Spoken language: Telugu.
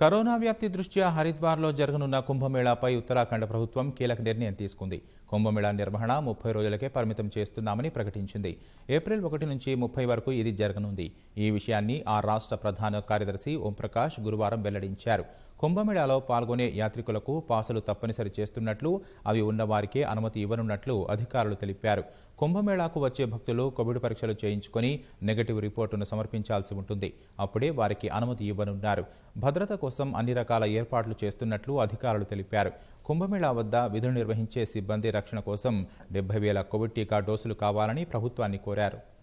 కరోనా వ్యాప్తి దృష్ట్యా హరిద్వార్లో జరగనున్న కుంభమేళాపై ఉత్తరాఖండ్ ప్రభుత్వం కీలక నిర్ణయం తీసుకుంది కుంభమేళా నిర్వహణ ముప్పై రోజులకే పరిమితం చేస్తున్నామని ప్రకటించింది ఏప్రిల్ ఒకటి నుంచి ముప్పై వరకు ఇది జరగనుంది ఈ విషయాన్ని ఆ రాష్ట్ర ప్రధాన కార్యదర్శి ఓంప్రకాష్ గురువారం వెల్లడించారు కుంభమేళాలో పాల్గొనే యాత్రికులకు పాసులు తప్పనిసరి చేస్తున్నట్లు అవి ఉన్నవారికే అనుమతి ఇవ్వనున్నట్లు అధికారులు తెలిపారు కుంభమేళాకు వచ్చే భక్తులు కోవిడ్ పరీక్షలు చేయించుకొని నెగటివ్ రిపోర్టును సమర్పించాల్సి ఉంటుంది అప్పుడే వారికి అనుమతి ఇవ్వనున్నారు భద్రత కోసం అన్ని రకాల ఏర్పాట్లు చేస్తున్నట్లు అధికారులు తెలిపారు కుంభమేళా వద్ద విధులు నిర్వహించే సిబ్బంది రక్షణ కోసం డెబ్బై వేల కోవిడ్ టీకా డోసులు కావాలని ప్రభుత్వాన్ని కోరారు